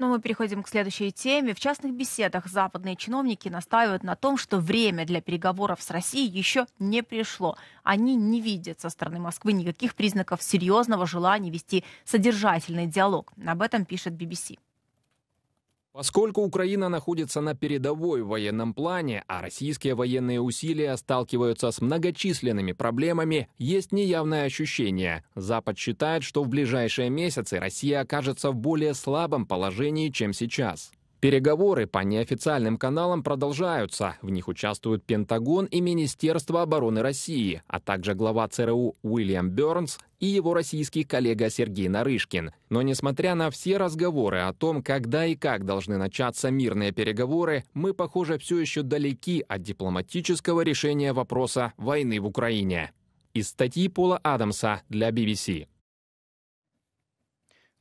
Но мы переходим к следующей теме. В частных беседах западные чиновники настаивают на том, что время для переговоров с Россией еще не пришло. Они не видят со стороны Москвы никаких признаков серьезного желания вести содержательный диалог. Об этом пишет BBC. Поскольку Украина находится на передовой военном плане, а российские военные усилия сталкиваются с многочисленными проблемами, есть неявное ощущение. Запад считает, что в ближайшие месяцы Россия окажется в более слабом положении, чем сейчас. Переговоры по неофициальным каналам продолжаются. В них участвуют Пентагон и Министерство обороны России, а также глава ЦРУ Уильям Бернс и его российский коллега Сергей Нарышкин. Но несмотря на все разговоры о том, когда и как должны начаться мирные переговоры, мы, похоже, все еще далеки от дипломатического решения вопроса войны в Украине. Из статьи Пола Адамса для BBC.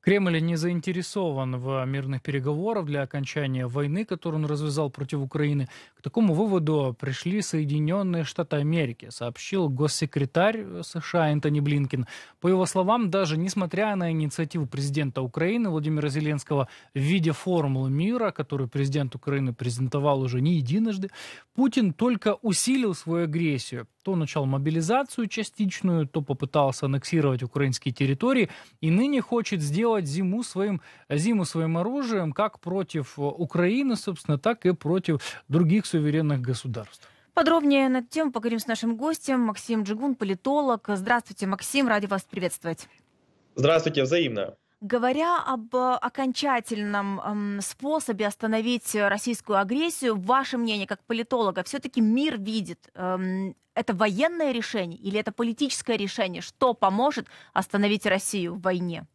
Кремль не заинтересован в мирных переговорах для окончания войны, которую он развязал против Украины. К такому выводу пришли Соединенные Штаты Америки, сообщил госсекретарь США Энтони Блинкин. По его словам, даже несмотря на инициативу президента Украины Владимира Зеленского в виде формулы мира, которую президент Украины презентовал уже не единожды, Путин только усилил свою агрессию то начал мобилизацию частичную, то попытался аннексировать украинские территории, и ныне хочет сделать зиму своим, зиму своим оружием как против Украины, собственно, так и против других суверенных государств. Подробнее над тем поговорим с нашим гостем Максим Джигун, политолог. Здравствуйте, Максим, рада вас приветствовать. Здравствуйте, взаимно. Говоря об э, окончательном эм, способе остановить российскую агрессию, ваше мнение как политолога, все-таки мир видит, эм, это военное решение или это политическое решение, что поможет остановить Россию в войне?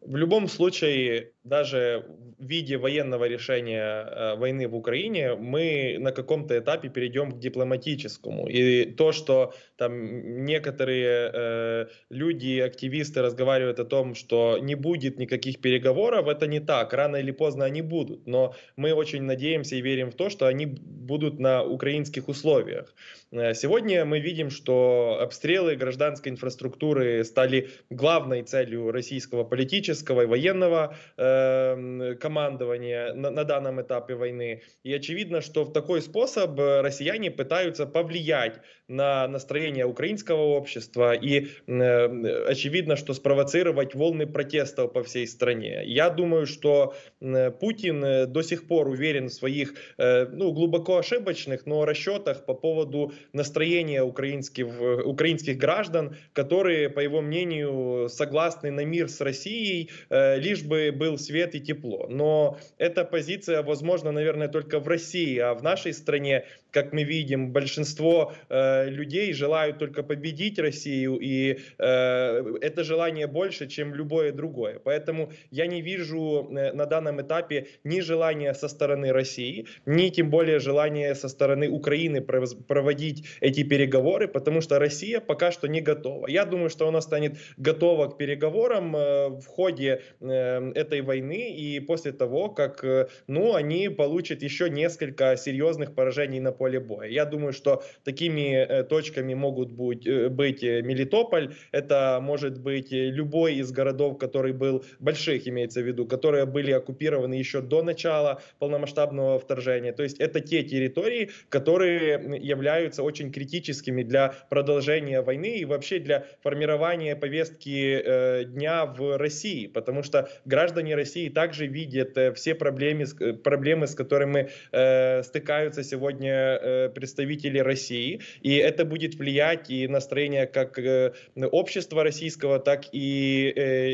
В любом случае, даже в виде военного решения э, войны в Украине, мы на каком-то этапе перейдем к дипломатическому. И то, что там некоторые э, люди, активисты разговаривают о том, что не будет никаких переговоров, это не так. Рано или поздно они будут. Но мы очень надеемся и верим в то, что они будут на украинских условиях. Э, сегодня мы видим, что обстрелы гражданской инфраструктуры стали главной целью российского политического политического и военного э, командования на, на данном этапе войны. И очевидно, что в такой способ э, россияне пытаются повлиять на настроение украинского общества и э, очевидно, что спровоцировать волны протестов по всей стране. Я думаю, что э, Путин э, до сих пор уверен в своих э, ну, глубоко ошибочных, но расчетах по поводу настроения украинских, украинских граждан, которые, по его мнению, согласны на мир с Россией Россией, э, лишь бы был свет и тепло. Но эта позиция возможно, наверное, только в России, а в нашей стране, как мы видим, большинство э, людей желают только победить Россию, и э, это желание больше, чем любое другое. Поэтому я не вижу на данном этапе ни желания со стороны России, ни тем более желания со стороны Украины проводить эти переговоры, потому что Россия пока что не готова. Я думаю, что она станет готова к переговорам в ходе итоге эм, этой войны и после того, как э, ну, они получат еще несколько серьезных поражений на поле боя. Я думаю, что такими э, точками могут э, быть, быть Мелитополь, это может быть любой из городов, который был больших, имеется в виду, которые были оккупированы еще до начала полномасштабного вторжения. То есть это те территории, которые являются очень критическими для продолжения войны и вообще для формирования повестки дня в России. России, потому что граждане России также видят э, все проблемы, э, проблемы с которыми э, стыкаются сегодня э, представители России, и это будет влиять и настроение как э, общества российского, так и э,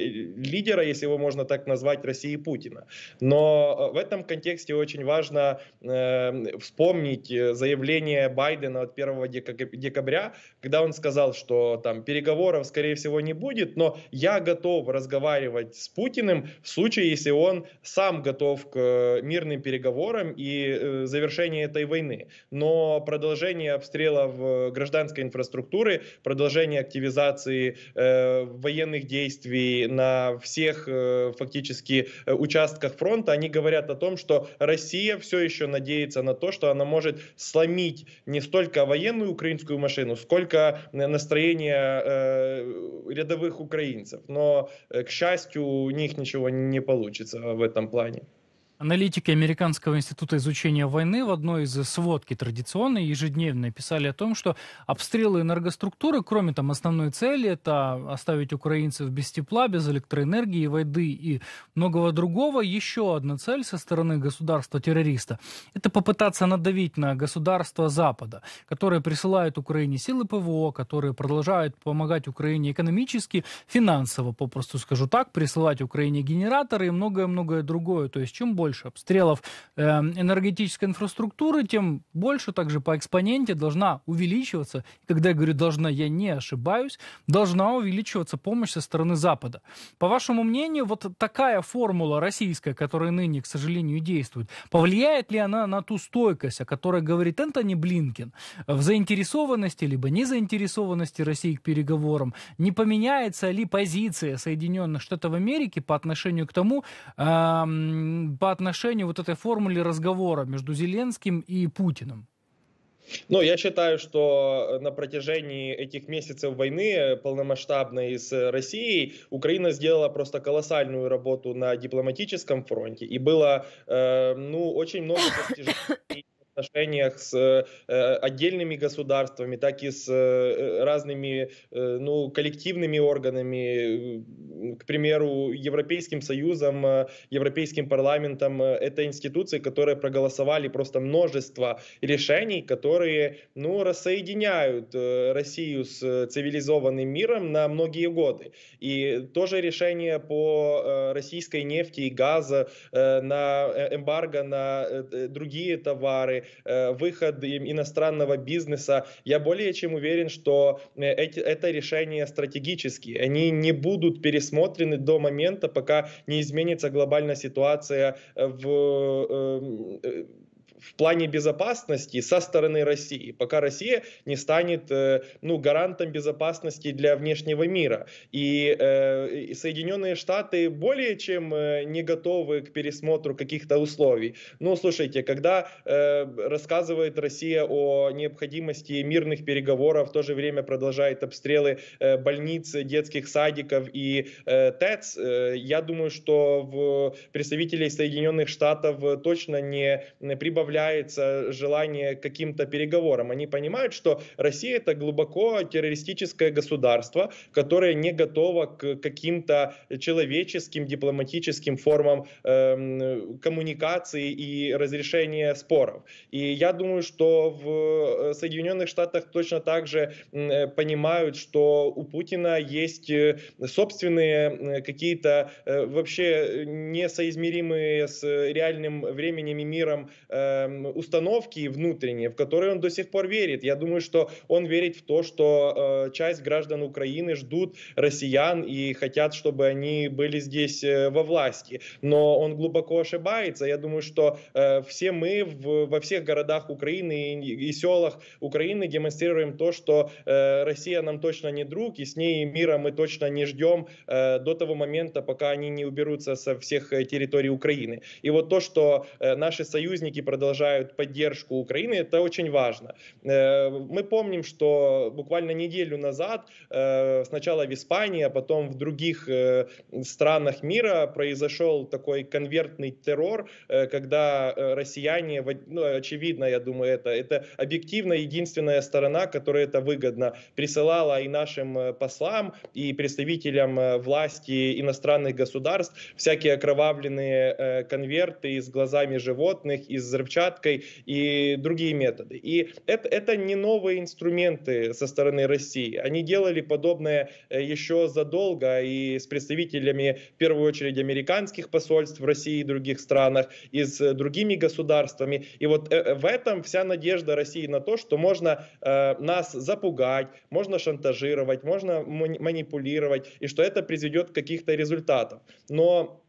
лидера, если его можно так назвать, России Путина. Но э, в этом контексте очень важно эм, э, вспомнить заявление Байдена от 1 декабря, когда он сказал, что там переговоров, скорее всего, не будет, но я готов разговаривать разговаривать с Путиным в случае, если он сам готов к э, мирным переговорам и э, завершению этой войны. Но продолжение обстрелов э, гражданской инфраструктуры, продолжение активизации э, военных действий на всех э, фактически участках фронта, они говорят о том, что Россия все еще надеется на то, что она может сломить не столько военную украинскую машину, сколько настроение э, рядовых украинцев. Но, к счастью, счастью, у них ничего не получится в этом плане. Аналитики Американского института изучения войны в одной из сводки традиционной ежедневной писали о том, что обстрелы энергоструктуры, кроме там основной цели, это оставить украинцев без тепла, без электроэнергии, воды и многого другого, еще одна цель со стороны государства-террориста – это попытаться надавить на государство Запада, которое присылает Украине силы ПВО, которые продолжают помогать Украине экономически, финансово, попросту скажу так, присылать Украине генераторы и многое-многое другое. То есть чем больше больше обстрелов эм, энергетической инфраструктуры, тем больше также по экспоненте должна увеличиваться, когда я говорю должна, я не ошибаюсь, должна увеличиваться помощь со стороны Запада. По вашему мнению, вот такая формула российская, которая ныне, к сожалению, действует, повлияет ли она на ту стойкость, о которой говорит Энтони Блинкин, в заинтересованности либо не заинтересованности России к переговорам, не поменяется ли позиция Соединенных Штатов Америки по отношению к тому, э, по отношению вот этой формуле разговора между Зеленским и Путиным? Ну, я считаю, что э, на протяжении этих месяцев войны э, полномасштабной с э, Россией Украина сделала просто колоссальную работу на дипломатическом фронте. И было, э, ну, очень много достижений отношениях с э, отдельными государствами, так и с э, разными э, ну, коллективными органами, к примеру, Европейским Союзом, Европейским парламентом. Это институции, которые проголосовали просто множество решений, которые ну, рассоединяют Россию с цивилизованным миром на многие годы. И тоже решение по российской нефти и газа на эмбарго на другие товары, Э, выход иностранного бизнеса. Я более чем уверен, что э, эти, это решение стратегические. Они не будут пересмотрены до момента, пока не изменится глобальная ситуация в э, в плане безопасности со стороны России, пока Россия не станет э, ну, гарантом безопасности для внешнего мира. И, э, и Соединенные Штаты более чем э, не готовы к пересмотру каких-то условий. Ну, слушайте, когда рассказывает Россия о необходимости мирных переговоров, в то же время продолжает обстрелы больниц, детских садиков и ТЭЦ, я думаю, что в представителей Соединенных Штатов точно не прибавляют проявляется желание каким-то переговорам. Они понимают, что Россия это глубоко террористическое государство, которое не готово к каким-то человеческим, дипломатическим формам эм, коммуникации и разрешения споров. И я думаю, что в э, Соединенных Штатах точно так же э, понимают, что у Путина есть э, собственные какие-то э, вообще несоизмеримые с э, реальным временем и миром э, э, установки внутренние, в которые он до сих пор верит. Я думаю, что он верит в то, что э, часть граждан Украины ждут россиян и хотят, чтобы они были здесь э, во власти. Но он глубоко ошибается. Я думаю, что э, все мы в, во всех городах Украины и, и селах Украины демонстрируем то, что э, Россия нам точно не друг, и с ней мира мы точно не ждем э, до того момента, пока они не уберутся со всех э, территорий Украины. И вот то, что э, наши союзники продолжают продолжают поддержку Украины, это очень важно. Э, мы помним, что буквально неделю назад э, сначала в Испании, а потом в других э, странах мира произошел такой конвертный террор, когда россияне, ну, очевидно, я думаю, это, это объективно единственная сторона, которая это выгодно, присылала и нашим послам, и представителям власти иностранных государств всякие окровавленные конверты с глазами животных, из взрывчатых взрывчаткой и другие методы. И это, это не новые инструменты со стороны России. Они делали подобное э, еще задолго и с представителями, в первую очередь, американских посольств в России и других странах, и с другими государствами. И вот э, э, в этом вся надежда России на то, что можно нас запугать, можно шантажировать, можно манипулировать, и что это приведет к каких-то результатам. Но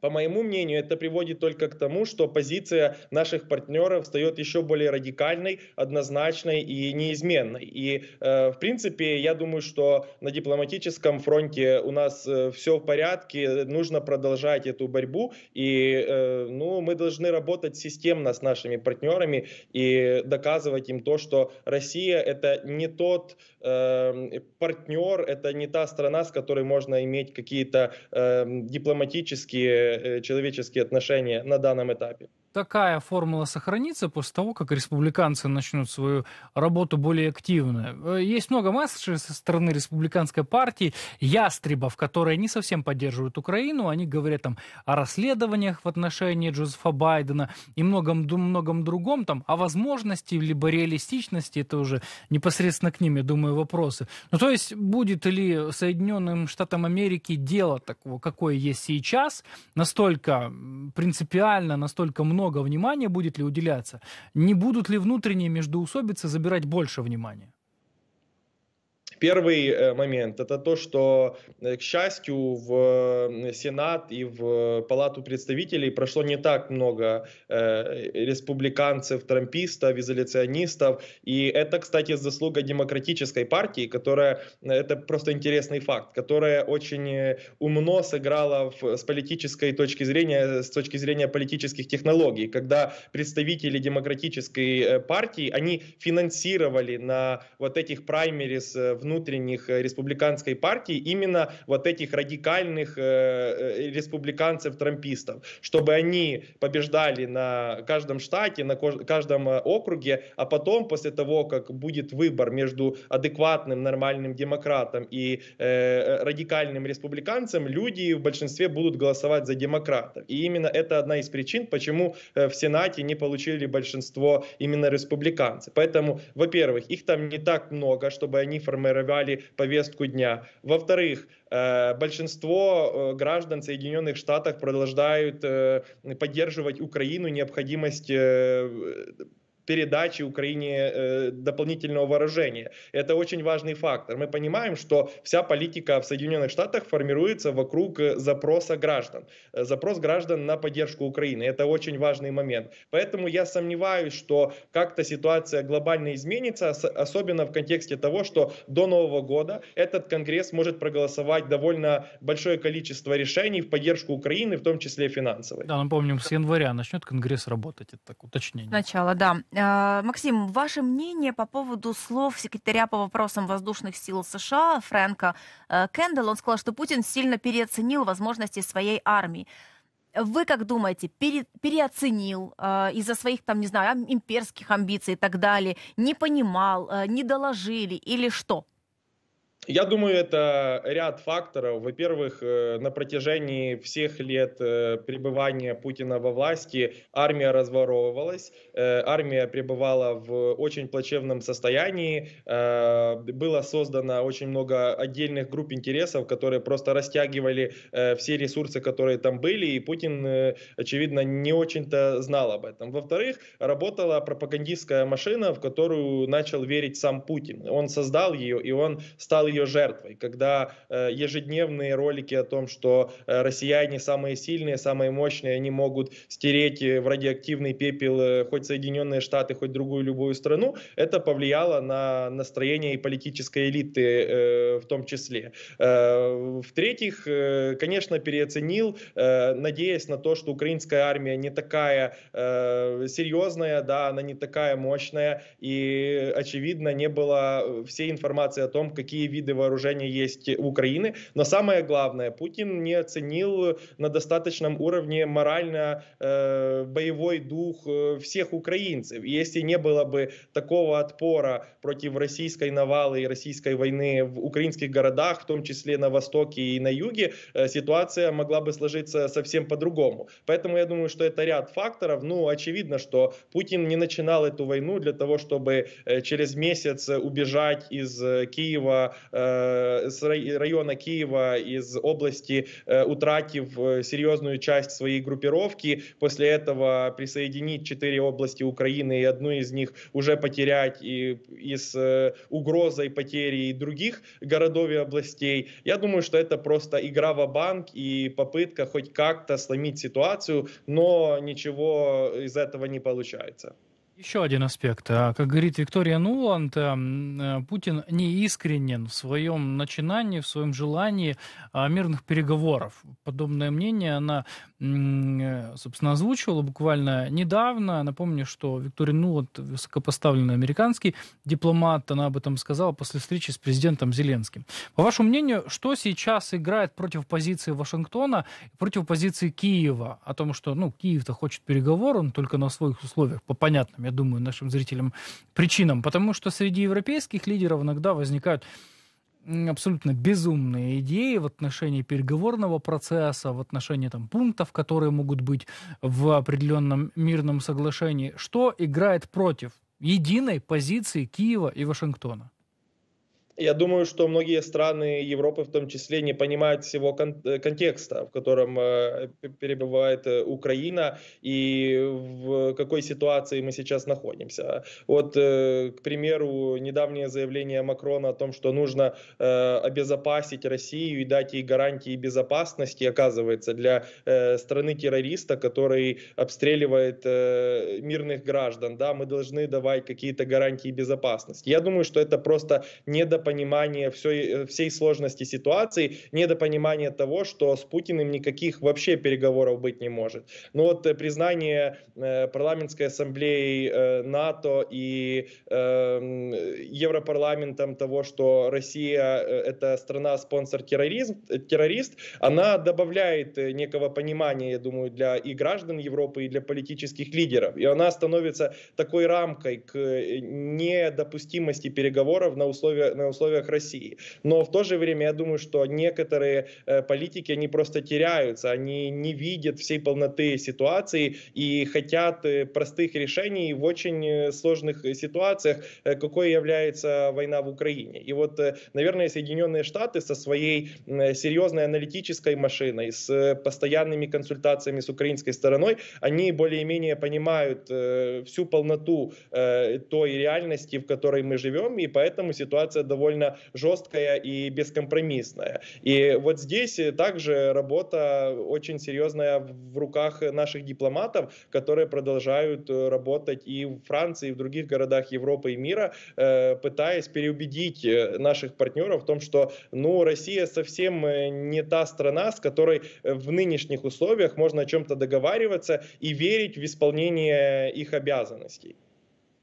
по моему мнению, это приводит только к тому, что позиция наших партнеров встает еще более радикальной, однозначной и неизменной. И, э, в принципе, я думаю, что на дипломатическом фронте у нас э, все в порядке, нужно продолжать эту борьбу, и э, ну, мы должны работать системно с нашими партнерами и доказывать им то, что Россия — это не тот э, партнер, это не та страна, с которой можно иметь какие-то э, дипломатические Э, человеческие отношения на данном этапе. Такая формула сохранится после того, как республиканцы начнут свою работу более активно. Э, есть много месседжей со стороны республиканской партии, ястребов, которые не совсем поддерживают Украину. Они говорят там о расследованиях в отношении Джозефа Байдена и многом, многом другом, там, о возможности, либо реалистичности, это уже непосредственно к ним, я думаю, вопросы. Ну, то есть, будет ли Соединенным Штатам Америки дело такого, какое есть сейчас, настолько принципиально, настолько много внимания будет ли уделяться, не будут ли внутренние междуусобицы забирать больше внимания? Первый э, момент – это то, что, э, к счастью, в э, Сенат и в Палату представителей прошло не так много республиканцев, трампистов, изоляционистов. И это, кстати, заслуга демократической партии, которая, это просто интересный факт, которая очень умно сыграла в, с политической точки зрения, с точки зрения политических технологий, когда представители демократической партии, они финансировали на вот этих праймерис в внутренних э, республиканской партии именно вот этих радикальных э, э, республиканцев-трампистов, чтобы они побеждали на каждом штате, на каждом округе, а потом, после того, как будет выбор между адекватным нормальным демократом и радикальным республиканцем, люди в большинстве будут голосовать за демократов. И именно это одна из причин, почему в Сенате не получили большинство именно республиканцы. Поэтому, во-первых, их там не так много, чтобы они формировали формировали повестку дня. Во-вторых, э, большинство э, граждан Соединенных Штатов продолжают э, поддерживать Украину необходимость передачи Украине э, дополнительного вооружения. Это очень важный фактор. Мы понимаем, что вся политика в Соединенных Штатах формируется вокруг э, запроса граждан. Э, запрос граждан на поддержку Украины. Это очень важный момент. Поэтому я сомневаюсь, что как-то ситуация глобально изменится, особенно в контексте того, что до Нового года этот Конгресс может проголосовать довольно большое количество решений в поддержку Украины, в том числе финансовой. Да, напомним, с января начнет Конгресс работать, это так уточнение. Сначала, да. А, Максим, ваше мнение по поводу слов секретаря по вопросам воздушных сил США Фрэнка э, Кендалл? Он сказал, что Путин сильно переоценил возможности своей армии. Вы как думаете, пере, переоценил э, из-за своих, там, не знаю, имперских амбиций и так далее, не понимал, э, не доложили или что? Я думаю, это ряд факторов. Во-первых, э, на протяжении всех лет э, пребывания Путина во власти армия разворовывалась, э, армия пребывала в очень плачевном состоянии, было создано очень много отдельных групп интересов, которые просто растягивали все ресурсы, которые там были, и Путин, очевидно, не очень-то знал об этом. Во-вторых, работала пропагандистская машина, в которую начал верить сам Путин. Он создал ее, и он стал ее ее жертвой, когда э, ежедневные ролики о том, что э, россияне самые сильные, самые мощные, они могут стереть э, в радиоактивный пепел э, хоть Соединенные Штаты, хоть другую любую страну, это повлияло на настроение и политической элиты э, в том числе. Э, В-третьих, э, конечно, переоценил, э, надеясь на то, что украинская армия не такая э, серьезная, да, она не такая мощная, и, очевидно, не было э, всей информации о том, какие виды виды вооружения есть у Украины. Но самое главное, Путин не оценил на достаточном уровне морально э, боевой дух э, всех украинцев. если не было бы такого отпора против российской навалы и российской войны в украинских городах, в том числе на востоке и на юге, э, ситуация могла бы сложиться совсем по-другому. Поэтому я думаю, что это ряд факторов. Ну, очевидно, что Путин не начинал эту войну для того, чтобы э, через месяц убежать из э, Киева Э, с района Киева, из области, э, утратив э, серьезную часть своей группировки, после этого присоединить четыре области Украины и одну из них уже потерять и, и с потери и других городов и областей. Я думаю, что это просто игра в банк и попытка хоть как-то сломить ситуацию, но ничего из этого не получается. Еще один аспект. А, как говорит Виктория Нуланд, эм, э, Путин не искренен в своем начинании, в своем желании а, мирных переговоров. Подобное мнение она, э, собственно, озвучивала буквально недавно. Напомню, что Виктория Нуланд, высокопоставленный американский дипломат, она об этом сказала после встречи с президентом Зеленским. По вашему мнению, что сейчас играет против позиции Вашингтона, против позиции Киева? О том, что ну, Киев-то хочет переговоров, он только на своих условиях, по понятным я думаю, нашим зрителям причинам. Потому что среди европейских лидеров иногда возникают абсолютно безумные идеи в отношении переговорного процесса, в отношении там, пунктов, которые могут быть в определенном мирном соглашении, что играет против единой позиции Киева и Вашингтона. Я думаю, что многие страны Европы в том числе не понимают всего кон- э, контекста, в котором э, перебывает э, Украина и в какой ситуации мы сейчас находимся. Вот, э, к примеру, недавнее заявление Макрона о том, что нужно э, обезопасить Россию и дать ей гарантии безопасности, оказывается, для э, страны-террориста, который обстреливает э, мирных граждан. Да, мы должны давать какие-то гарантии безопасности. Я думаю, что это просто недопонимание недопонимание всей, э, всей сложности ситуации, недопонимание того, что с Путиным никаких вообще переговоров быть не может. Но ну вот э, признание э, парламентской ассамблеи э, НАТО и э, Европарламентом того, что Россия э, – это страна-спонсор терроризм, террорист, она добавляет некого понимания, я думаю, для и граждан Европы, и для политических лидеров. И она становится такой рамкой к недопустимости переговоров на, условиях на условиях России. Но в то же время я думаю, что некоторые э, политики, они просто теряются, они не видят всей полноты ситуации и хотят э, простых решений в очень э, сложных ситуациях, какой является война в Украине. И вот, наверное, Соединенные Штаты со своей серьезной аналитической машиной, с постоянными консультациями с украинской стороной, они более-менее понимают всю полноту той реальности, в которой мы живем, и поэтому ситуация довольно довольно жесткая и бескомпромиссная. И вот здесь э, также работа очень серьезная в руках наших дипломатов, которые продолжают э, работать и в Франции, и в других городах Европы и мира, э, пытаясь переубедить наших партнеров в том, что ну, Россия совсем не та страна, с которой в нынешних условиях можно о чем-то договариваться и верить в исполнение их обязанностей.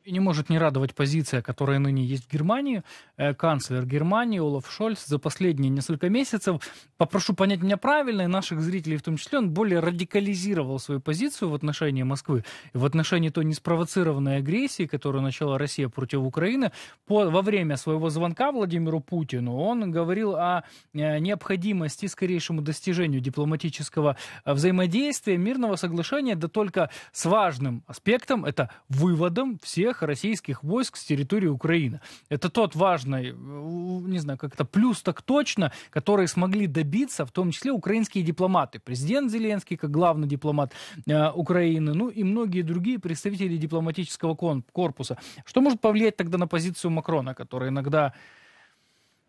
И не может не радовать позиция, которая ныне есть в Германии. Э, канцлер Германии Олаф Шольц за последние несколько месяцев, попрошу понять меня правильно, и наших зрителей в том числе, он более радикализировал свою позицию в отношении Москвы, в отношении той неспровоцированной агрессии, которую начала Россия против Украины. По, во время своего звонка Владимиру Путину он говорил о э, необходимости скорейшему достижению дипломатического э, взаимодействия, мирного соглашения, да только с важным аспектом, это выводом всех успеха российских войск с территории Украины. Это тот важный, э, не знаю, как-то плюс так точно, который смогли добиться, в том числе украинские дипломаты. Президент Зеленский, как главный дипломат э, Украины, ну и многие другие представители дипломатического корпуса. Что может повлиять тогда на позицию Макрона, который иногда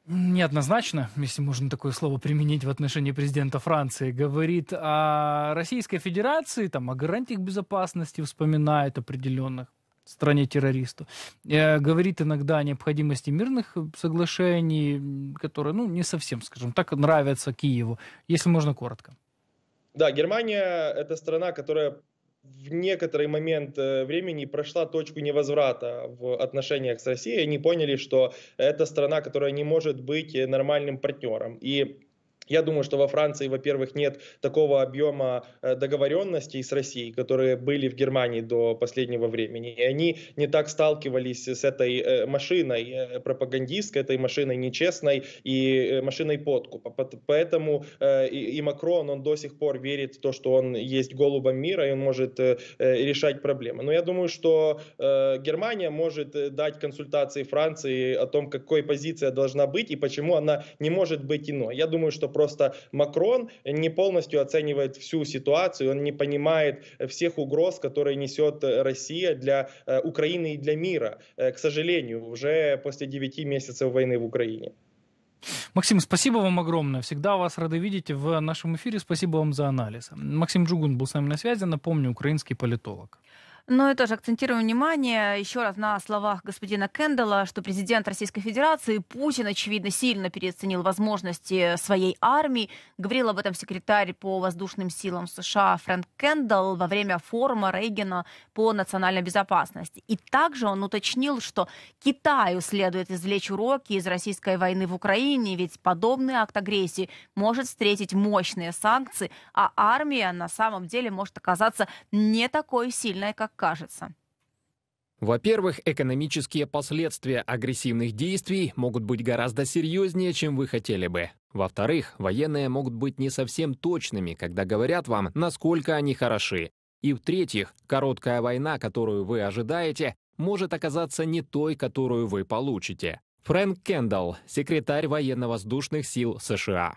неоднозначно, если можно такое слово применить в отношении президента Франции, говорит о Российской Федерации, там, о гарантиях безопасности вспоминает определенных стране-террористу. Э, говорит иногда о необходимости мирных соглашений, которые, ну, не совсем, скажем так, нравятся Киеву. Если можно коротко. Да, Германия – это страна, которая в некоторый момент э, времени прошла точку невозврата в отношениях с Россией. Они поняли, что это страна, которая не может быть нормальным партнером. И я думаю, что во Франции, во-первых, нет такого объема э, договоренностей с Россией, которые были в Германии до последнего времени. И они не так сталкивались с этой э, машиной э, пропагандистской, этой машиной нечестной и машиной подкупа. Поэтому и Макрон, он до сих пор верит в то, что он есть голубом мира, и он может решать проблемы. Но я думаю, что Германия может дать консультации Франции о том, какой позиция должна быть и почему она не может быть иной. Я думаю, что просто Макрон не полностью оценивает всю ситуацию, он не понимает э, всех угроз, которые несет э, Россия для э, Украины и для мира, к сожалению, уже после 9 месяцев войны в Украине. Максим, спасибо вам огромное. Всегда вас рады видеть в нашем эфире. Спасибо вам за анализ. Максим Джугун был с нами на связи. Напомню, украинский политолог. Ну и тоже акцентирую внимание еще раз на словах господина Кендела, что президент Российской Федерации Путин, очевидно, сильно переоценил возможности своей армии. Говорил об этом секретарь по воздушным силам США Фрэнк Кендалл во время форума Рейгена по национальной безопасности. И также он уточнил, что Китаю следует извлечь уроки из российской войны в Украине, ведь подобный акт агрессии может встретить мощные санкции, а армия на самом деле может оказаться не такой сильной, как кажется? Во-первых, экономические последствия агрессивных действий могут быть гораздо серьезнее, чем вы хотели бы. Во-вторых, военные могут быть не совсем точными, когда говорят вам, насколько они хороши. И в-третьих, короткая война, которую вы ожидаете, может оказаться не той, которую вы получите. Фрэнк Кендалл, секретарь военно-воздушных сил США.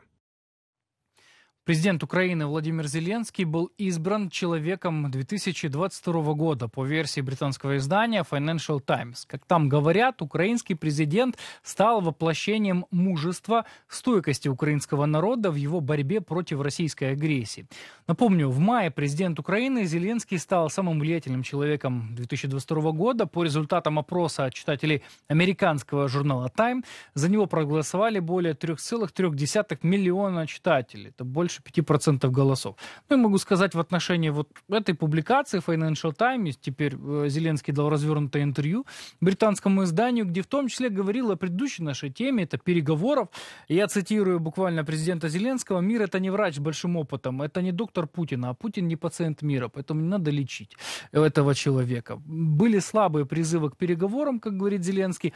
Президент Украины Владимир Зеленский был избран человеком 2022 года по версии британского издания Financial Times. Как там говорят, украинский президент стал воплощением мужества, стойкости украинского народа в его борьбе против российской агрессии. Напомню, в мае президент Украины Зеленский стал самым влиятельным человеком 2022 года по результатам опроса от читателей американского журнала Time. За него проголосовали более 3,3 миллиона читателей. Это больше больше 5% голосов. Ну, и могу сказать в отношении вот этой публикации Financial Times, теперь э, Зеленский дал развернутое интервью британскому изданию, где в том числе говорил о предыдущей нашей теме, это переговоров. Я цитирую буквально президента Зеленского, мир это не врач с большим опытом, это не доктор Путина, а Путин не пациент мира, поэтому не надо лечить этого человека. Были слабые призывы к переговорам, как говорит Зеленский,